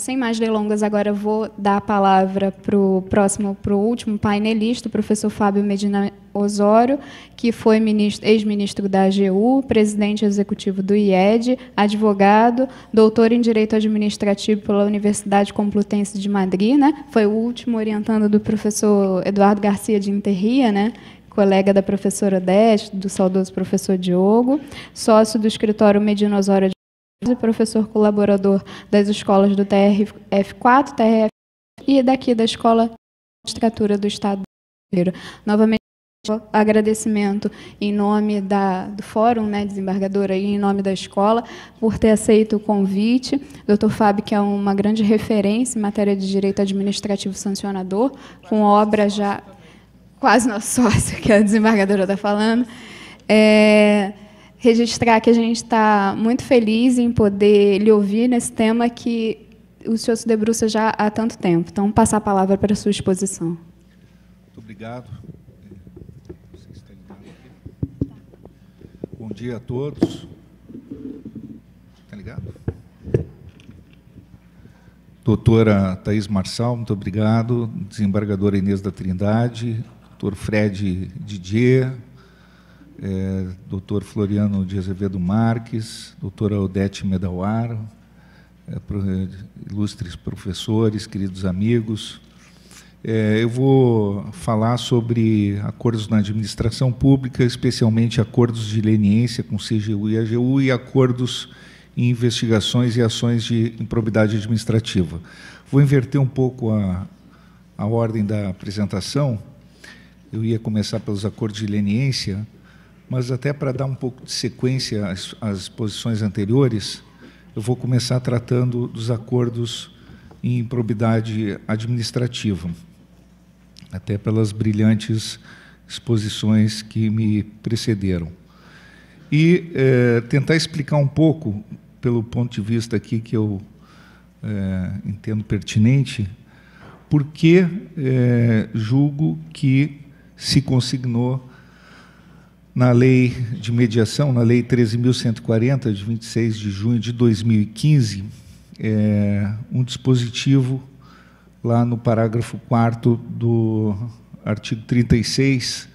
sem mais delongas, agora vou dar a palavra para o próximo, para o último painelista, o professor Fábio Medina Osório, que foi ex-ministro da AGU, presidente executivo do IED, advogado, doutor em Direito Administrativo pela Universidade Complutense de Madrid, né? Foi o último orientando do professor Eduardo Garcia de Interria, né? colega da professora Odete, do saudoso professor Diogo, sócio do escritório Medina Medinosório e professor colaborador das escolas do TRF4, TRF e daqui da Escola de Magistratura do Estado brasileiro. Novamente, agradecimento em nome da, do Fórum né, Desembargadora e em nome da escola por ter aceito o convite. Dr. Fábio, que é uma grande referência em matéria de direito administrativo sancionador, com obra já quase nosso sócio, que é a desembargadora está falando. É, registrar que a gente está muito feliz em poder lhe ouvir nesse tema que o senhor se debruça já há tanto tempo. Então, passar a palavra para a sua exposição. Muito obrigado. Bom dia a todos. Está ligado? Doutora Thais Marçal, muito obrigado. Desembargadora Inês da Trindade, doutor Fred Didier, é, doutor Floriano de Azevedo Marques, doutora Odete Medawar, é, pro, é, ilustres professores, queridos amigos. É, eu vou falar sobre acordos na administração pública, especialmente acordos de leniência com CGU e AGU e acordos em investigações e ações de improbidade administrativa. Vou inverter um pouco a, a ordem da apresentação. Eu ia começar pelos acordos de leniência, mas até para dar um pouco de sequência às, às posições anteriores, eu vou começar tratando dos acordos em probidade administrativa, até pelas brilhantes exposições que me precederam. E é, tentar explicar um pouco, pelo ponto de vista aqui que eu é, entendo pertinente, por que é, julgo que se consignou na lei de mediação, na lei 13.140, de 26 de junho de 2015, é, um dispositivo lá no parágrafo 4 do artigo 36,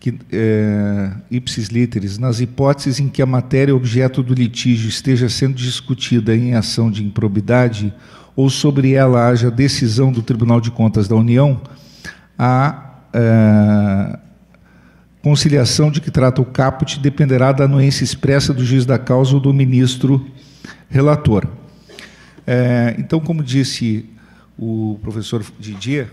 que, é, ipsis literis, nas hipóteses em que a matéria objeto do litígio esteja sendo discutida em ação de improbidade ou sobre ela haja decisão do Tribunal de Contas da União, a. É, conciliação de que trata o caput dependerá da anuência expressa do juiz da causa ou do ministro relator. É, então, como disse o professor Didier,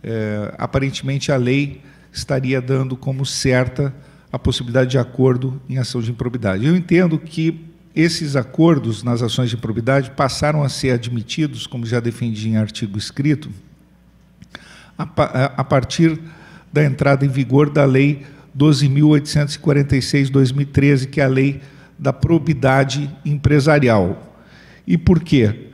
é, aparentemente a lei estaria dando como certa a possibilidade de acordo em ação de improbidade. Eu entendo que esses acordos nas ações de improbidade passaram a ser admitidos, como já defendi em artigo escrito, a, a partir da entrada em vigor da Lei 12.846-2013, que é a lei da probidade empresarial. E por quê?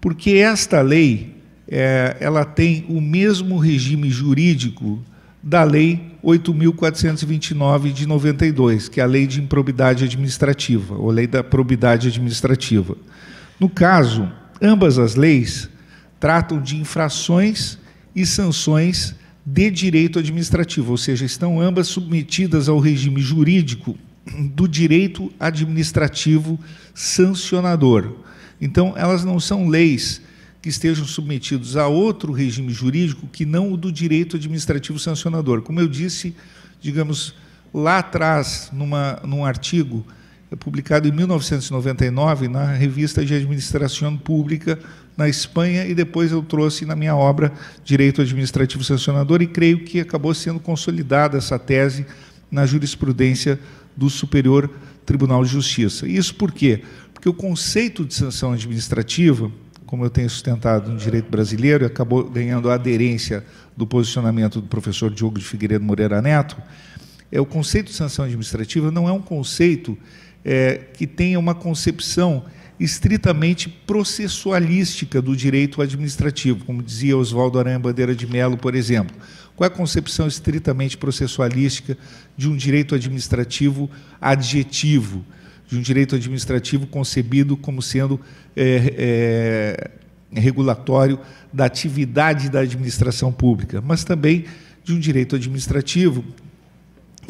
Porque esta lei é, ela tem o mesmo regime jurídico da Lei 8.429 de 92, que é a Lei de Improbidade Administrativa, ou Lei da Probidade Administrativa. No caso, ambas as leis tratam de infrações e sanções de direito administrativo, ou seja, estão ambas submetidas ao regime jurídico do direito administrativo sancionador. Então, elas não são leis que estejam submetidas a outro regime jurídico que não o do direito administrativo sancionador. Como eu disse, digamos, lá atrás, numa, num artigo publicado em 1999 na revista de Administração Pública na Espanha e depois eu trouxe na minha obra Direito Administrativo Sancionador e creio que acabou sendo consolidada essa tese na jurisprudência do Superior Tribunal de Justiça. Isso por quê? Porque o conceito de sanção administrativa, como eu tenho sustentado no direito brasileiro, e acabou ganhando a aderência do posicionamento do professor Diogo de Figueiredo Moreira Neto, é o conceito de sanção administrativa não é um conceito é, que tenha uma concepção estritamente processualística do direito administrativo, como dizia Oswaldo Aranha Bandeira de Mello, por exemplo. Qual é a concepção estritamente processualística de um direito administrativo adjetivo, de um direito administrativo concebido como sendo é, é, regulatório da atividade da administração pública, mas também de um direito administrativo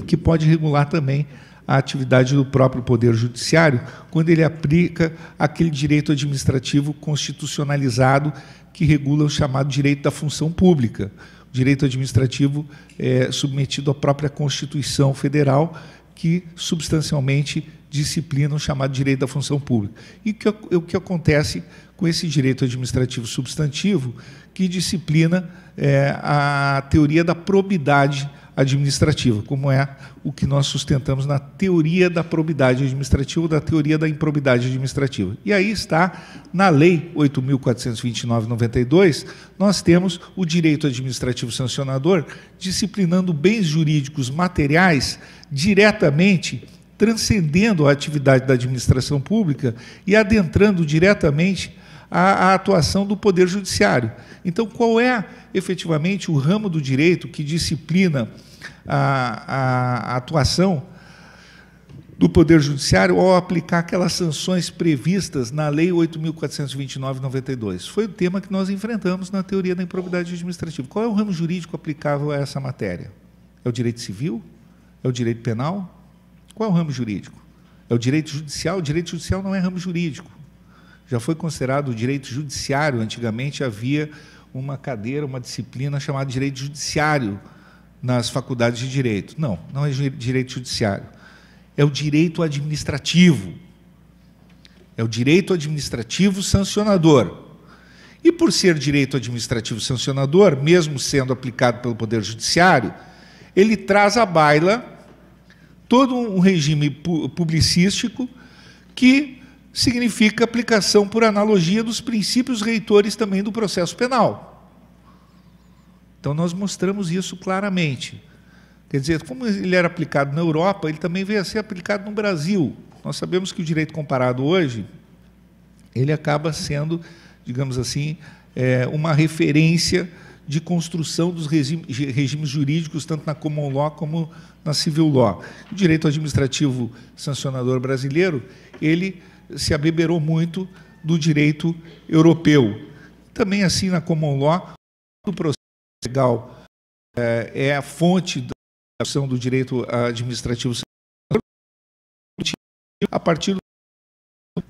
que pode regular também a atividade do próprio Poder Judiciário quando ele aplica aquele direito administrativo constitucionalizado que regula o chamado direito da função pública, o direito administrativo é, submetido à própria Constituição Federal, que substancialmente disciplina o chamado direito da função pública. E que, o que acontece com esse direito administrativo substantivo, que disciplina é, a teoria da probidade administrativa, como é o que nós sustentamos na teoria da probidade administrativa ou da teoria da improbidade administrativa. E aí está na Lei 8.429/92, nós temos o direito administrativo sancionador disciplinando bens jurídicos materiais diretamente transcendendo a atividade da administração pública e adentrando diretamente a, a, atuação do Poder Judiciário. Então, qual é efetivamente o ramo do direito que disciplina a, a, a atuação do Poder Judiciário ao aplicar aquelas sanções previstas na Lei 8.429-92. Foi o tema que nós enfrentamos na teoria da improbidade administrativa. Qual é o ramo jurídico aplicável a essa matéria? É o direito civil? É o direito penal? Qual é o ramo jurídico? É o direito judicial? O direito judicial não é ramo jurídico. Já foi considerado o direito judiciário. Antigamente havia uma cadeira, uma disciplina chamada direito judiciário nas faculdades de direito. Não, não é direito judiciário. É o direito administrativo. É o direito administrativo sancionador. E por ser direito administrativo sancionador, mesmo sendo aplicado pelo Poder Judiciário, ele traz à baila todo um regime publicístico que significa aplicação por analogia dos princípios reitores também do processo penal. Então nós mostramos isso claramente. Quer dizer, como ele era aplicado na Europa, ele também veio a ser aplicado no Brasil. Nós sabemos que o direito comparado hoje, ele acaba sendo, digamos assim, é, uma referência de construção dos regimes jurídicos, tanto na common law como na civil law. O direito administrativo sancionador brasileiro, ele se abeberou muito do direito europeu. Também assim na common law, do processo legal é, é, a fonte da ação do direito administrativo a partir do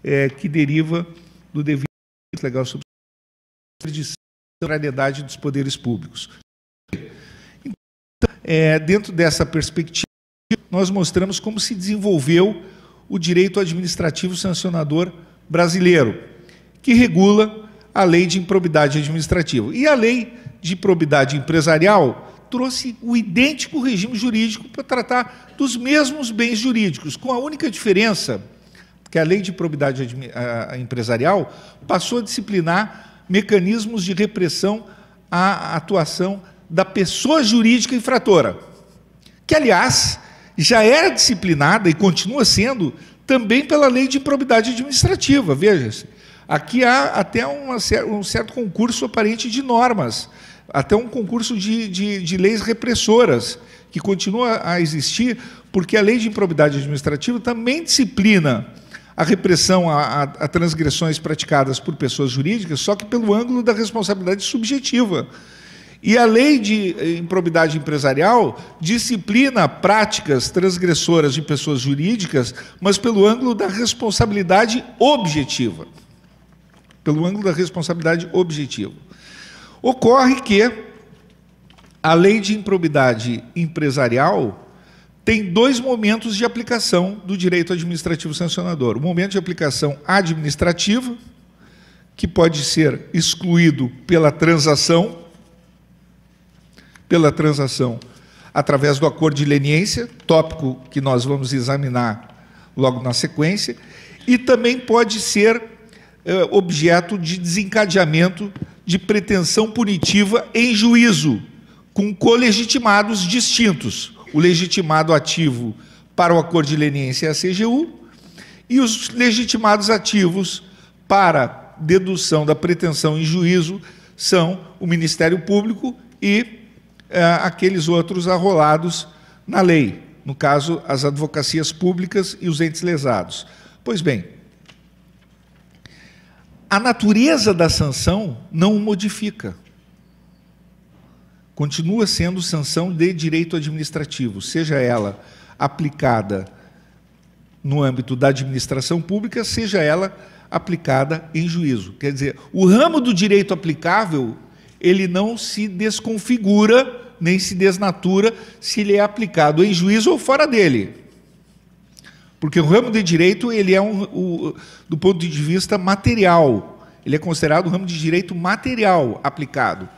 é, que deriva do devido legal sobre a centralidade dos poderes públicos. Então, é, dentro dessa perspectiva, nós mostramos como se desenvolveu o direito administrativo sancionador brasileiro, que regula a lei de improbidade administrativa. E a lei de probidade empresarial trouxe o idêntico regime jurídico para tratar dos mesmos bens jurídicos, com a única diferença que a lei de probidade empresarial passou a disciplinar mecanismos de repressão à atuação da pessoa jurídica infratora, que, aliás, já era disciplinada e continua sendo também pela lei de probidade administrativa, veja-se. Aqui há até uma, um certo concurso aparente de normas, até um concurso de, de, de leis repressoras, que continua a existir, porque a lei de improbidade administrativa também disciplina a repressão a, a, a, transgressões praticadas por pessoas jurídicas, só que pelo ângulo da responsabilidade subjetiva. E a lei de eh, improbidade empresarial disciplina práticas transgressoras de pessoas jurídicas, mas pelo ângulo da responsabilidade objetiva pelo ângulo da responsabilidade objetiva. Ocorre que a lei de improbidade empresarial tem dois momentos de aplicação do direito administrativo sancionador. O momento de aplicação administrativa, que pode ser excluído pela transação, pela transação através do acordo de leniência, tópico que nós vamos examinar logo na sequência, e também pode ser é, objeto de desencadeamento de pretensão punitiva em juízo, com colegitimados distintos. O legitimado ativo para o acordo de leniência é a CGU e os legitimados ativos para dedução da pretensão em juízo são o Ministério Público e é, aqueles outros arrolados na lei, no caso, as advocacias públicas e os entes lesados. Pois bem, a natureza da sanção não o modifica. Continua sendo sanção de direito administrativo, seja ela aplicada no âmbito da administração pública, seja ela aplicada em juízo. Quer dizer, o ramo do direito aplicável, ele não se desconfigura nem se desnatura se ele é aplicado em juízo ou fora dele. Porque o ramo de direito, ele é um, o, do ponto de vista material. Ele é considerado o ramo de direito material aplicado.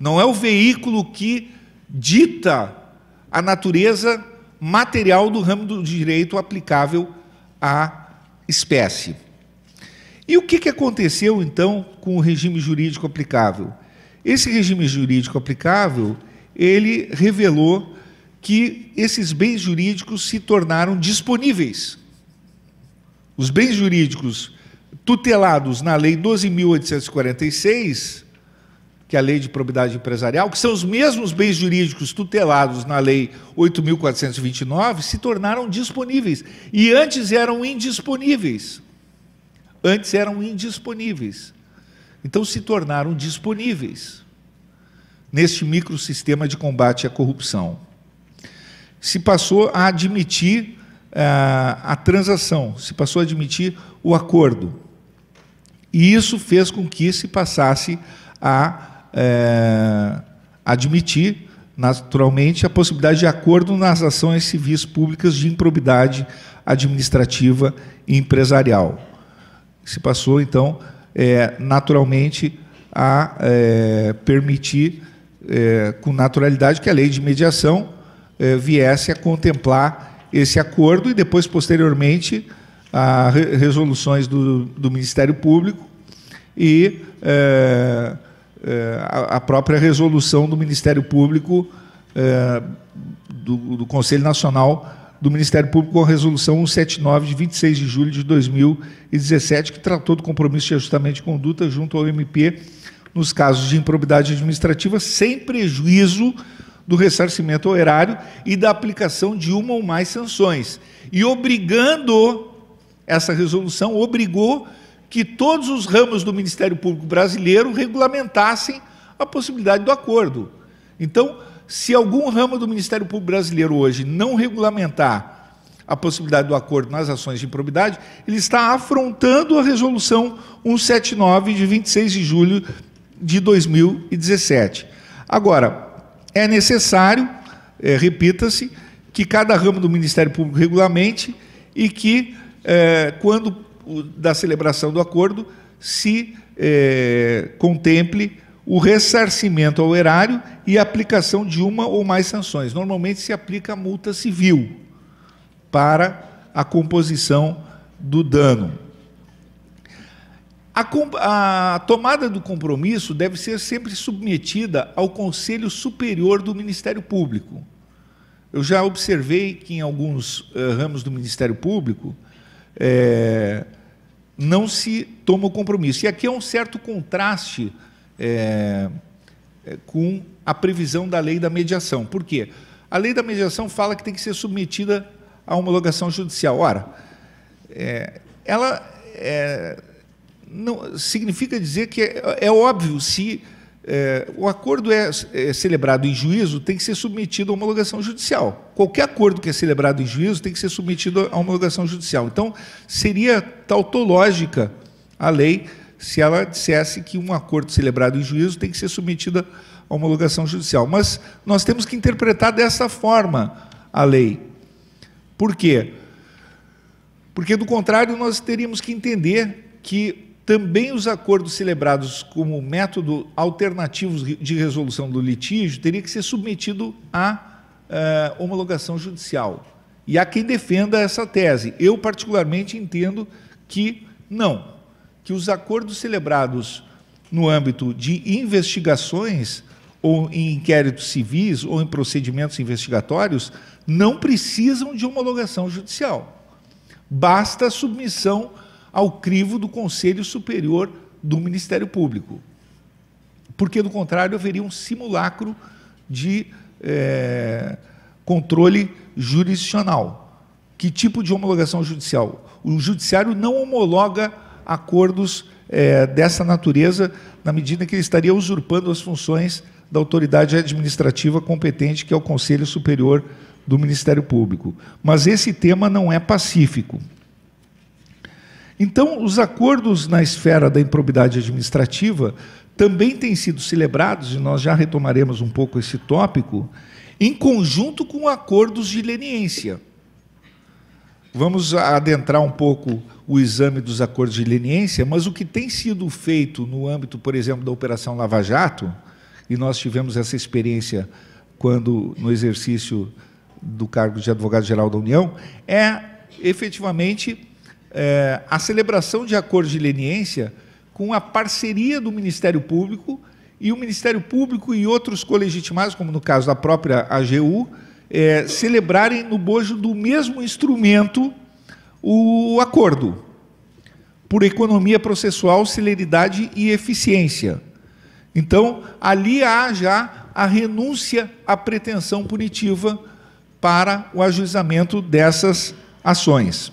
Não é o veículo que dita a natureza material do ramo do direito aplicável à espécie. E o que, que aconteceu, então, com o regime jurídico aplicável? Esse regime jurídico aplicável, ele revelou que esses bens jurídicos se tornaram disponíveis. Os bens jurídicos tutelados na Lei 12.846, que é a Lei de Propriedade Empresarial, que são os mesmos bens jurídicos tutelados na Lei 8.429, se tornaram disponíveis. E antes eram indisponíveis. Antes eram indisponíveis. Então se tornaram disponíveis neste microsistema de combate à corrupção se passou a admitir uh, a transação, se passou a admitir o acordo. E isso fez com que se passasse a uh, admitir, naturalmente, a possibilidade de acordo nas ações civis públicas de improbidade administrativa e empresarial. Se passou, então, eh, naturalmente, a permitir com naturalidade que a lei de mediação eh, viesse a contemplar esse acordo e depois, posteriormente, a resoluções do, do, Ministério Público e eh, eh, a, a, própria resolução do Ministério Público, do, do Conselho Nacional do Ministério Público com a resolução 179 de 26 de julho de 2017, que tratou do compromisso de ajustamento de conduta junto ao MP nos casos de improbidade administrativa, sem prejuízo do ressarcimento ao erário e da aplicação de uma ou mais sanções. E obrigando, essa resolução obrigou que todos os ramos do Ministério Público Brasileiro regulamentassem a possibilidade do acordo. Então, se algum ramo do Ministério Público Brasileiro hoje não regulamentar a possibilidade do acordo nas ações de improbidade, ele está afrontando a resolução 179 de 26 de julho de 2017. Agora, é necessário, é, repita-se, que cada ramo do Ministério Público regulamente e que, é, quando o, da celebração do acordo, se é, contemple o ressarcimento ao erário e a aplicação de uma ou mais sanções. Normalmente se aplica a multa civil para a composição do dano. A, a, tomada do compromisso deve ser sempre submetida ao Conselho Superior do Ministério Público. Eu já observei que em alguns uh, ramos do Ministério Público é, não se toma o compromisso. E aqui é um certo contraste é, com a previsão da lei da mediação. Por quê? A lei da mediação fala que tem que ser submetida à homologação judicial. Ora, é, ela não, significa dizer que é, é óbvio se é, o acordo é, é, celebrado em juízo tem que ser submetido a homologação judicial. Qualquer acordo que é celebrado em juízo tem que ser submetido a homologação judicial. Então, seria tautológica a lei se ela dissesse que um acordo celebrado em juízo tem que ser submetido a homologação judicial. Mas nós temos que interpretar dessa forma a lei. Por quê? Porque, do contrário, nós teríamos que entender que também os acordos celebrados como método alternativo de resolução do litígio teria que ser submetido à uh, homologação judicial. E há quem defenda essa tese. Eu, particularmente, entendo que não, que os acordos celebrados no âmbito de investigações ou em inquéritos civis ou em procedimentos investigatórios não precisam de homologação judicial. Basta a submissão ao crivo do Conselho Superior do Ministério Público. Porque, do contrário, haveria um simulacro de é, controle jurisdicional. Que tipo de homologação judicial? O judiciário não homologa acordos é, dessa natureza, na medida que ele estaria usurpando as funções da autoridade administrativa competente, que é o Conselho Superior do Ministério Público. Mas esse tema não é pacífico. Então, os acordos na esfera da improbidade administrativa também têm sido celebrados, e nós já retomaremos um pouco esse tópico, em conjunto com acordos de leniência. Vamos adentrar um pouco o exame dos acordos de leniência, mas o que tem sido feito no âmbito, por exemplo, da Operação Lava Jato, e nós tivemos essa experiência quando no exercício do cargo de advogado-geral da União, é efetivamente é, a celebração de acordos de leniência com a parceria do Ministério Público e o Ministério Público e outros colegitimados, como no caso da própria AGU, é, celebrarem no bojo do mesmo instrumento o acordo, por economia processual, celeridade e eficiência. Então, ali há já a renúncia à pretensão punitiva para o ajuizamento dessas ações.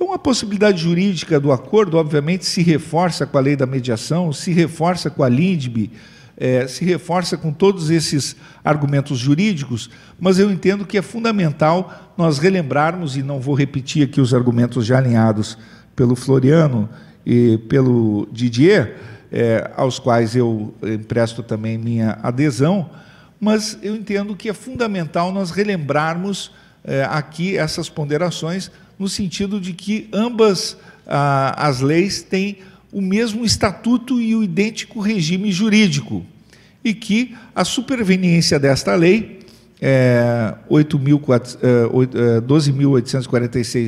Então, a possibilidade jurídica do acordo, obviamente, se reforça com a lei da mediação, se reforça com a LINDB, é, se reforça com todos esses argumentos jurídicos, mas eu entendo que é fundamental nós relembrarmos, e não vou repetir aqui os argumentos já alinhados pelo Floriano e pelo Didier, é, aos quais eu eh, empresto também minha adesão, mas eu entendo que é fundamental nós relembrarmos é, aqui essas ponderações no sentido de que ambas ah, as leis têm o mesmo estatuto e o idêntico regime jurídico, e que a superveniência desta lei, é, 12.846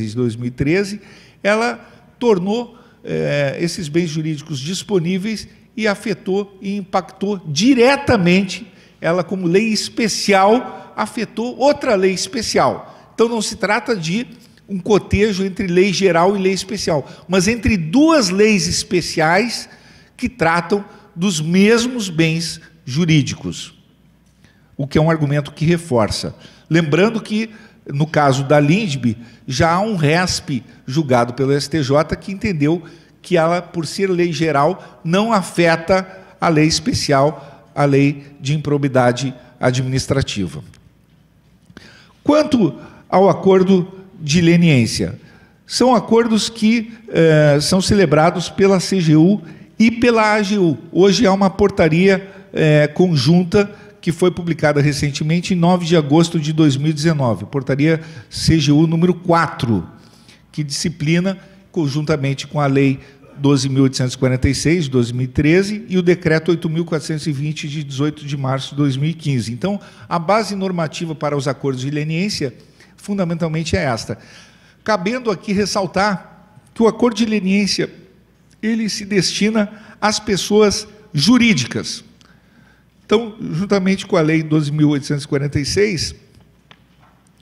é, é, de 2013, ela tornou é, esses bens jurídicos disponíveis e afetou e impactou diretamente, ela como lei especial, afetou outra lei especial. Então não se trata de um cotejo entre lei geral e lei especial, mas entre duas leis especiais que tratam dos mesmos bens jurídicos, o que é um argumento que reforça. Lembrando que, no caso da Lindbe, já há um RESP julgado pelo STJ que entendeu que ela, por ser lei geral, não afeta a lei especial, a lei de improbidade administrativa. Quanto ao acordo de leniência. São acordos que eh, são celebrados pela CGU e pela AGU. Hoje há uma portaria eh, conjunta que foi publicada recentemente em 9 de agosto de 2019, portaria CGU número 4, que disciplina, conjuntamente com a Lei 12.846, 2013, e o Decreto 8.420, de 18 de março de 2015. Então, a base normativa para os acordos de leniência fundamentalmente é esta. Cabendo aqui ressaltar que o acordo de leniência ele se destina às pessoas jurídicas. Então, juntamente com a lei 12846,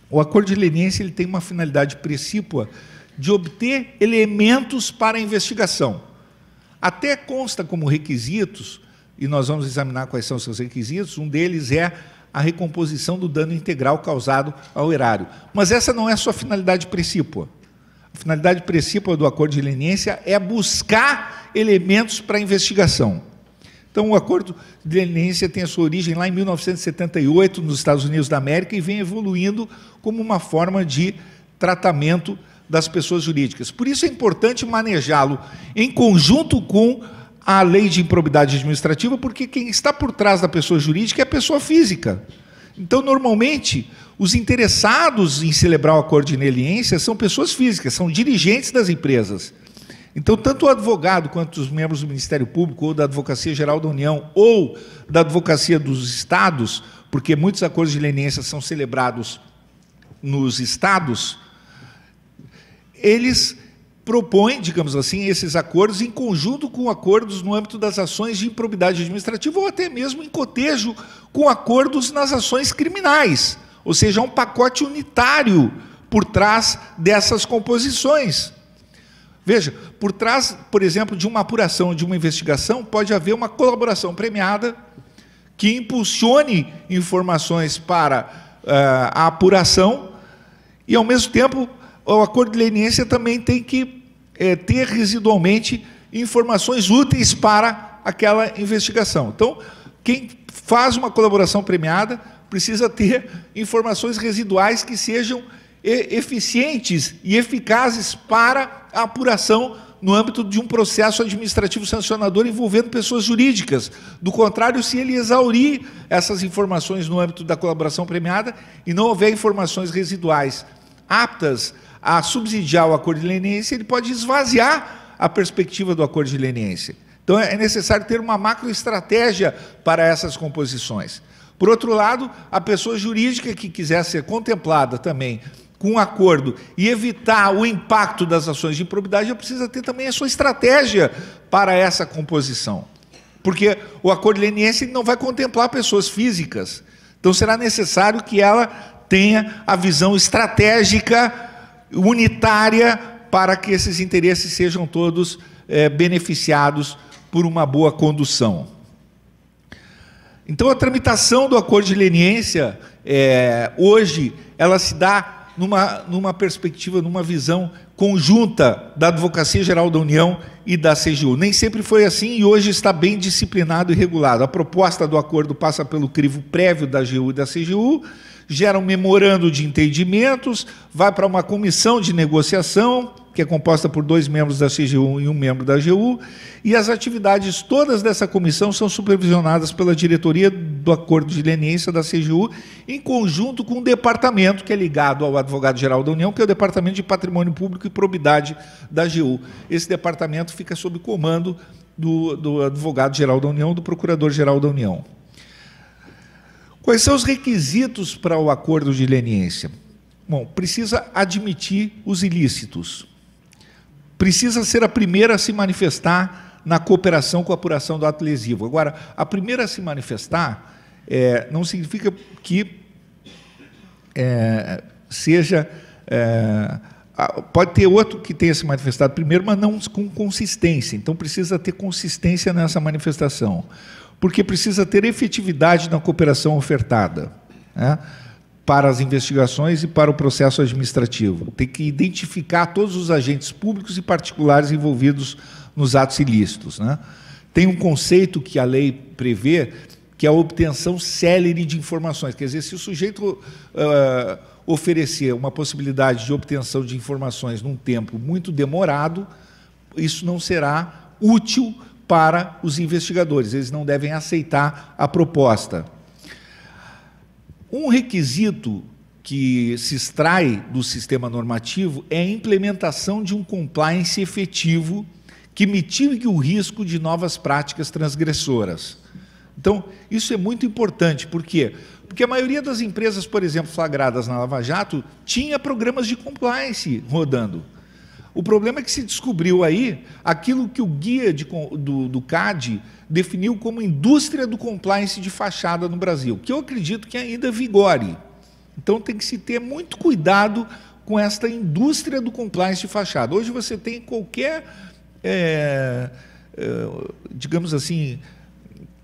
o acordo de leniência ele tem uma finalidade precípua de obter elementos para a investigação. Até consta como requisitos, e nós vamos examinar quais são os seus requisitos, um deles é a recomposição do dano integral causado ao erário. Mas essa não é a sua finalidade principal. A finalidade principal do acordo de leniência é buscar elementos para a investigação. Então, o acordo de leniência tem a sua origem lá em 1978, nos Estados Unidos da América, e vem evoluindo como uma forma de tratamento das pessoas jurídicas. Por isso é importante manejá-lo em conjunto com à lei de improbidade administrativa, porque quem está por trás da pessoa jurídica é a pessoa física. Então, normalmente, os interessados em celebrar o acordo de ineliência são pessoas físicas, são dirigentes das empresas. Então, tanto o advogado quanto os membros do Ministério Público ou da Advocacia Geral da União ou da Advocacia dos Estados, porque muitos acordos de leniência são celebrados nos estados, eles propõe, digamos assim, esses acordos em conjunto com acordos no âmbito das ações de improbidade administrativa ou até mesmo em cotejo com acordos nas ações criminais. Ou seja, há um pacote unitário por trás dessas composições. Veja, por trás, por exemplo, de uma apuração, de uma investigação, pode haver uma colaboração premiada que impulsione informações para uh, a apuração e, ao mesmo tempo, o acordo de leniência também tem que é, ter residualmente informações úteis para aquela investigação. Então, quem faz uma colaboração premiada precisa ter informações residuais que sejam é, eficientes e eficazes para a apuração no âmbito de um processo administrativo sancionador envolvendo pessoas jurídicas. Do contrário, se ele exaurir essas informações no âmbito da colaboração premiada e não houver informações residuais aptas a subsidiar o acordo de leniência, ele pode esvaziar a perspectiva do acordo de leniência. Então, é necessário ter uma macroestratégia para essas composições. Por outro lado, a pessoa jurídica que quiser ser contemplada também com um acordo e evitar o impacto das ações de improbidade, ela precisa ter também a sua estratégia para essa composição. Porque o acordo de leniência não vai contemplar pessoas físicas. Então, será necessário que ela tenha a visão estratégica unitária para que esses interesses sejam todos é, beneficiados por uma boa condução. Então, a tramitação do acordo de leniência, é, hoje, ela se dá numa, numa perspectiva, numa visão conjunta da Advocacia Geral da União e da CGU. Nem sempre foi assim e hoje está bem disciplinado e regulado. A proposta do acordo passa pelo crivo prévio da AGU e da CGU, gera um memorando de entendimentos, vai para uma comissão de negociação, que é composta por dois membros da CGU e um membro da AGU, e as atividades todas dessa comissão são supervisionadas pela diretoria do acordo de leniência da CGU, em conjunto com o departamento que é ligado ao advogado-geral da União, que é o Departamento de Patrimônio Público e Probidade da AGU. Esse departamento fica sob comando do, do advogado-geral da União, do procurador-geral da União. Quais são os requisitos para o acordo de leniência? Bom, precisa admitir os ilícitos. Precisa ser a primeira a se manifestar na cooperação com a apuração do ato lesivo. Agora, a primeira a se manifestar é, não significa que é, seja. É, pode ter outro que tenha se manifestado primeiro, mas não com consistência. Então, precisa ter consistência nessa manifestação porque precisa ter efetividade na cooperação ofertada né, para as investigações e para o processo administrativo. Tem que identificar todos os agentes públicos e particulares envolvidos nos atos ilícitos. Né. Tem um conceito que a lei prevê, que é a obtenção célere de informações. Quer dizer, se o sujeito uh, oferecer uma possibilidade de obtenção de informações num tempo muito demorado, isso não será útil para os investigadores. Eles não devem aceitar a proposta. Um requisito que se extrai do sistema normativo é a implementação de um compliance efetivo que mitigue o risco de novas práticas transgressoras. Então, isso é muito importante, por quê? Porque a maioria das empresas, por exemplo, flagradas na Lava Jato, tinha programas de compliance rodando. O problema é que se descobriu aí aquilo que o guia de, do, do CAD definiu como indústria do compliance de fachada no Brasil, que eu acredito que ainda vigore. Então tem que se ter muito cuidado com esta indústria do compliance de fachada. Hoje você tem qualquer, é, é, digamos assim,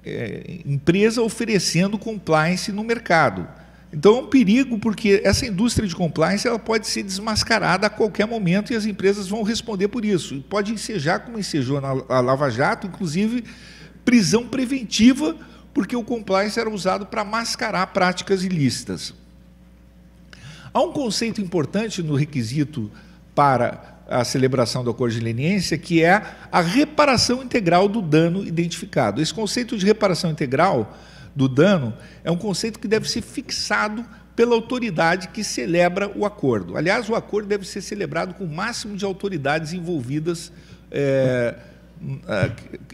é, empresa oferecendo compliance no mercado. Então é um perigo porque essa indústria de compliance ela pode ser desmascarada a qualquer momento e as empresas vão responder por isso. pode ensejar, como ensejou na Lava Jato, inclusive prisão preventiva, porque o compliance era usado para mascarar práticas ilícitas. Há um conceito importante no requisito para a celebração do acordo de leniência, que é a reparação integral do dano identificado. Esse conceito de reparação integral do dano é um conceito que deve ser fixado pela autoridade que celebra o acordo. Aliás, o acordo deve ser celebrado com o máximo de autoridades envolvidas é,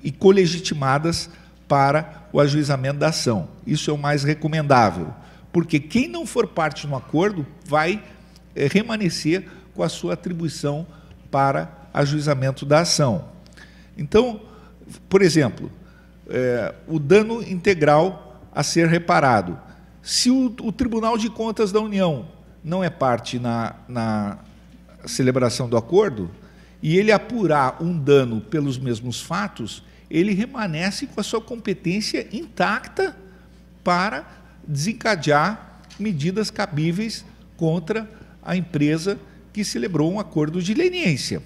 e colegitimadas para o ajuizamento da ação. Isso é o mais recomendável, porque quem não for parte no acordo vai é, remanescer com a sua atribuição para ajuizamento da ação. Então, por exemplo, é, o dano integral a ser reparado. Se o, o Tribunal de Contas da União não é parte na, na celebração do acordo e ele apurar um dano pelos mesmos fatos, ele permanece com a sua competência intacta para desencadear medidas cabíveis contra a empresa que celebrou um acordo de leniência.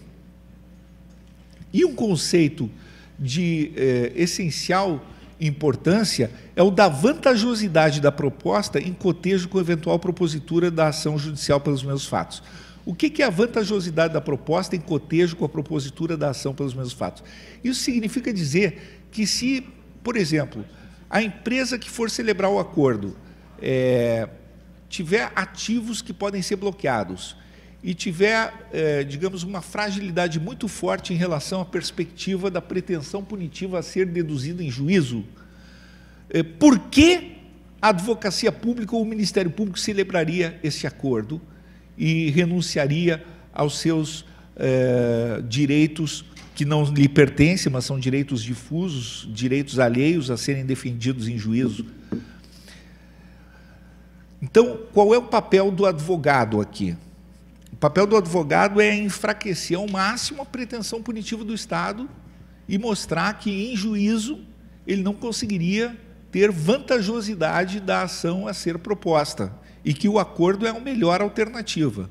E um conceito de eh, essencial importância é o da vantajosidade da proposta em cotejo com eventual propositura da ação judicial pelos mesmos fatos. O que é a vantajosidade da proposta em cotejo com a propositura da ação pelos mesmos fatos? Isso significa dizer que se, por exemplo, a empresa que for celebrar o acordo é, tiver ativos que podem ser bloqueados e tiver, eh, digamos, uma fragilidade muito forte em relação à perspectiva da pretensão punitiva a ser deduzida em juízo, eh, por que a advocacia pública ou o Ministério Público celebraria esse acordo e renunciaria aos seus eh, direitos que não lhe pertencem, mas são direitos difusos, direitos alheios a serem defendidos em juízo? Então, qual é o papel do advogado aqui? papel do advogado é enfraquecer ao máximo a pretensão punitiva do Estado e mostrar que, em juízo, ele não conseguiria ter vantajosidade da ação a ser proposta e que o acordo é a melhor alternativa.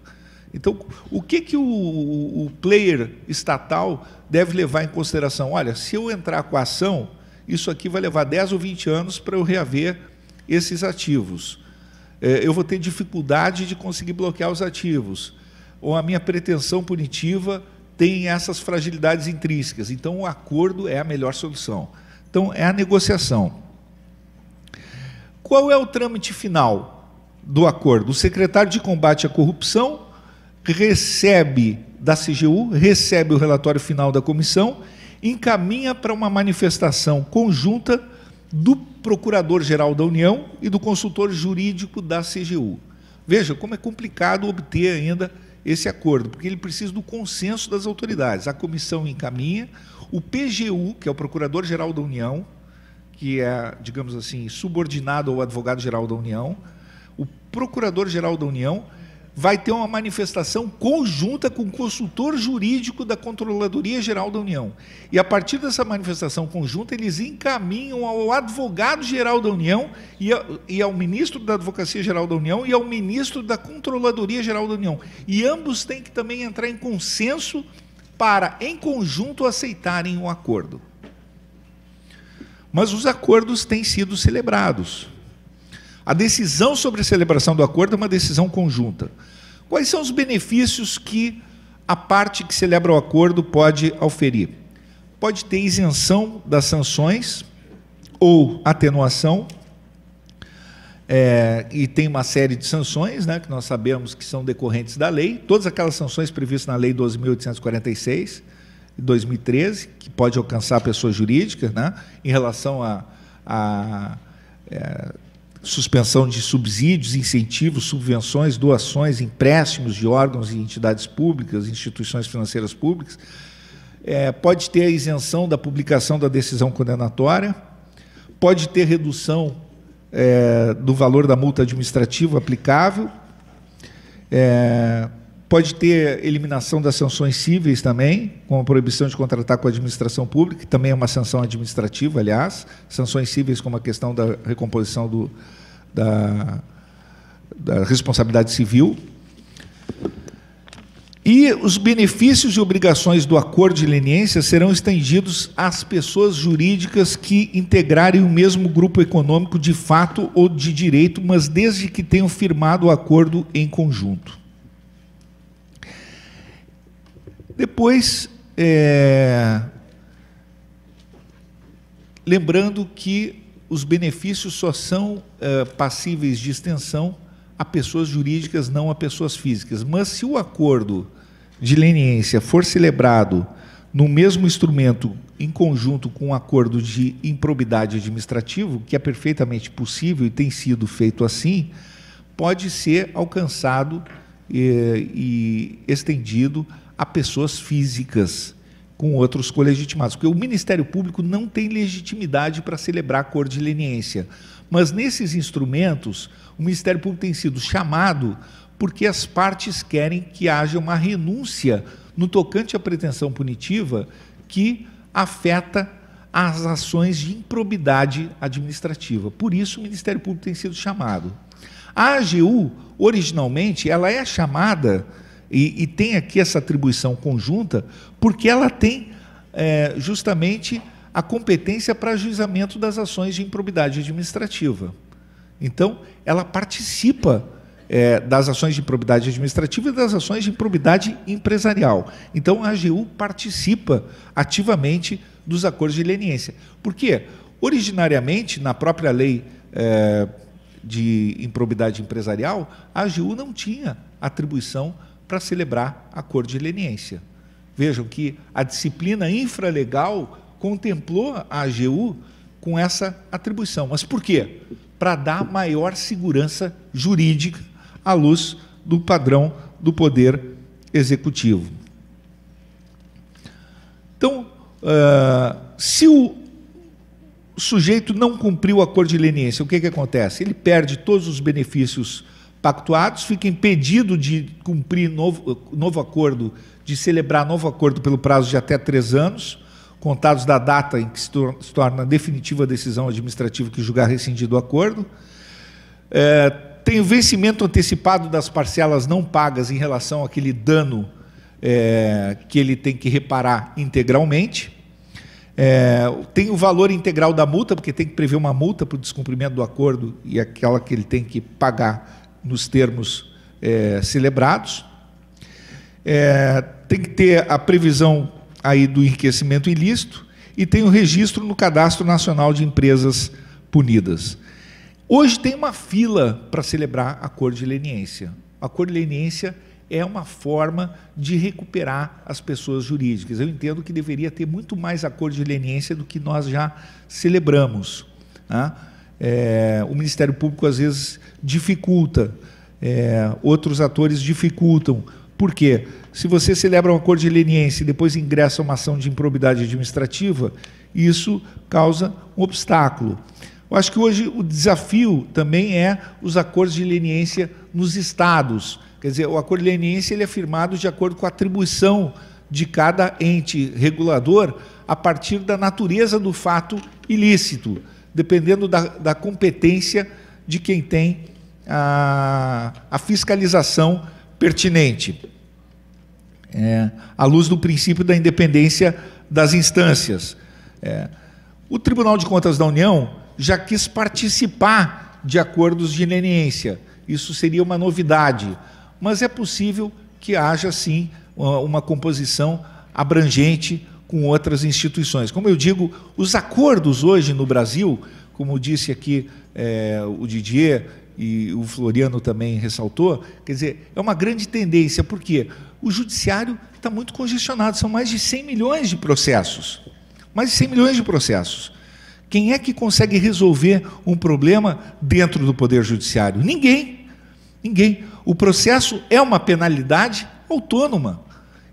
Então, o que, que o, o, player estatal deve levar em consideração? Olha, se eu entrar com a ação, isso aqui vai levar 10 ou 20 anos para eu reaver esses ativos. É, eu vou ter dificuldade de conseguir bloquear os ativos ou a minha pretensão punitiva tem essas fragilidades intrínsecas. Então, o acordo é a melhor solução. Então, é a negociação. Qual é o trâmite final do acordo? O secretário de combate à corrupção recebe da CGU, recebe o relatório final da comissão, encaminha para uma manifestação conjunta do Procurador-Geral da União e do consultor jurídico da CGU. Veja como é complicado obter ainda esse acordo, porque ele precisa do consenso das autoridades. A comissão encaminha, o PGU, que é o Procurador-Geral da União, que é, digamos assim, subordinado ao Advogado-Geral da União, o Procurador-Geral da União vai ter uma manifestação conjunta com o consultor jurídico da Controladoria Geral da União. E a partir dessa manifestação conjunta, eles encaminham ao advogado-geral da União e ao, e ao ministro da Advocacia Geral da União e ao ministro da Controladoria Geral da União. E ambos têm que também entrar em consenso para, em conjunto, aceitarem o um acordo. Mas os acordos têm sido celebrados. A decisão sobre a celebração do acordo é uma decisão conjunta. Quais são os benefícios que a parte que celebra o acordo pode oferir? Pode ter isenção das sanções ou atenuação, é, e tem uma série de sanções, né, que nós sabemos que são decorrentes da lei, todas aquelas sanções previstas na Lei 12.846 de 2013, que pode alcançar a pessoa jurídica, né, em relação a, a é, suspensão de subsídios, incentivos, subvenções, doações, empréstimos de órgãos e entidades públicas, instituições financeiras públicas, é, pode ter a isenção da publicação da decisão condenatória, pode ter redução é, do valor da multa administrativa aplicável, é, Pode ter eliminação das sanções cíveis também, com a proibição de contratar com a administração pública, que também é uma sanção administrativa, aliás. Sanções cíveis, como a questão da recomposição do, da, da responsabilidade civil. E os benefícios e obrigações do acordo de leniência serão estendidos às pessoas jurídicas que integrarem o mesmo grupo econômico de fato ou de direito, mas desde que tenham firmado o acordo em conjunto. Depois, é, lembrando que os benefícios só são é, passíveis de extensão a pessoas jurídicas, não a pessoas físicas. Mas se o acordo de leniência for celebrado no mesmo instrumento em conjunto com o um acordo de improbidade administrativo, que é perfeitamente possível e tem sido feito assim, pode ser alcançado e, é, e, estendido a pessoas físicas com outros colegitimados, porque o Ministério Público não tem legitimidade para celebrar acordo de leniência. Mas nesses instrumentos, o Ministério Público tem sido chamado porque as partes querem que haja uma renúncia no tocante à pretensão punitiva que afeta as ações de improbidade administrativa. Por isso o Ministério Público tem sido chamado. A AGU, originalmente, ela é chamada e, e tem aqui essa atribuição conjunta, porque ela tem é, justamente a competência para ajuizamento das ações de improbidade administrativa. Então, ela participa é, das ações de improbidade administrativa e das ações de improbidade empresarial. Então, a AGU participa ativamente dos acordos de leniência. Por quê? Originariamente, na própria lei é, de improbidade empresarial, a AGU não tinha atribuição para celebrar acordo de leniência. Vejam que a disciplina infralegal contemplou a AGU com essa atribuição. Mas por quê? Para dar maior segurança jurídica à luz do padrão do poder executivo. Então, uh, se o sujeito não cumpriu o acordo de leniência, o que, que acontece? Ele perde todos os benefícios pactuados, fica impedido de cumprir novo, novo acordo, de celebrar novo acordo pelo prazo de até três anos, contados da data em que se torna definitiva a decisão administrativa que julgar rescindido o acordo. É, tem o vencimento antecipado das parcelas não pagas em relação àquele dano é, que ele tem que reparar integralmente. É, tem o valor integral da multa, porque tem que prever uma multa para o descumprimento do acordo e aquela que ele tem que pagar nos termos é, celebrados. É, tem que ter a previsão aí do enriquecimento ilícito e tem o registro no Cadastro Nacional de Empresas Punidas. Hoje tem uma fila para celebrar acordo de leniência. o acordo de leniência é uma forma de recuperar as pessoas jurídicas. Eu entendo que deveria ter muito mais acordo de leniência do que nós já celebramos. Né? É, o Ministério Público, às vezes, dificulta, é, outros atores dificultam. Por quê? Se você celebra um acordo de leniência e depois ingressa uma ação de improbidade administrativa, isso causa um obstáculo. Eu acho que hoje o desafio também é os acordos de leniência nos estados. Quer dizer, o acordo de leniência ele é firmado de acordo com a atribuição de cada ente regulador a partir da natureza do fato ilícito, dependendo da, da competência de quem tem a, a fiscalização pertinente, é, à luz do princípio da independência das instâncias. É, o Tribunal de Contas da União já quis participar de acordos de leniência. Isso seria uma novidade, mas é possível que haja sim uma composição abrangente com outras instituições. Como eu digo, os acordos hoje no Brasil, como disse aqui é, o Didier e o Floriano também ressaltou, quer dizer, é uma grande tendência, porque o judiciário está muito congestionado, são mais de 100 milhões de processos. Mais de 100 milhões de processos. Quem é que consegue resolver um problema dentro do Poder Judiciário? Ninguém. Ninguém. O processo é uma penalidade autônoma.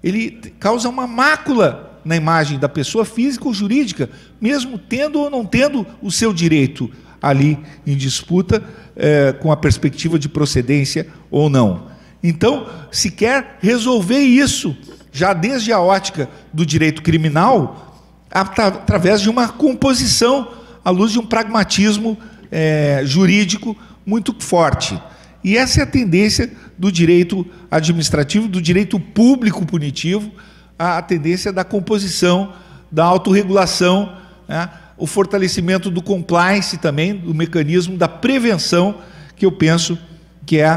Ele causa uma mácula na imagem da pessoa física ou jurídica, mesmo tendo ou não tendo o seu direito ali em disputa, é, com a perspectiva de procedência ou não. Então, se quer resolver isso, já desde a ótica do direito criminal, através de uma composição à luz de um pragmatismo é, jurídico muito forte. E essa é a tendência do direito administrativo, do direito público punitivo, a, tendência da composição, da autorregulação. Né? o fortalecimento do compliance também, do mecanismo da prevenção, que eu penso que é,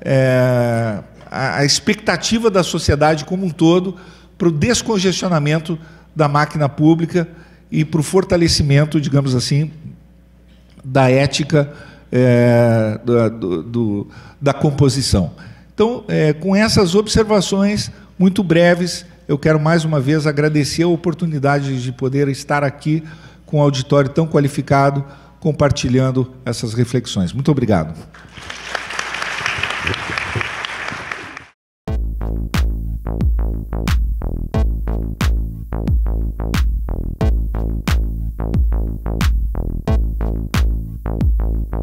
é a expectativa da sociedade como um todo para o descongestionamento da máquina pública e para o fortalecimento, digamos assim, da ética é, da, do, do, da composição. Então, é, com essas observações muito breves, eu quero mais uma vez agradecer a oportunidade de poder estar aqui com um auditório tão qualificado compartilhando essas reflexões. Muito obrigado.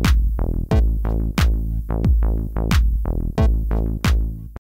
Thank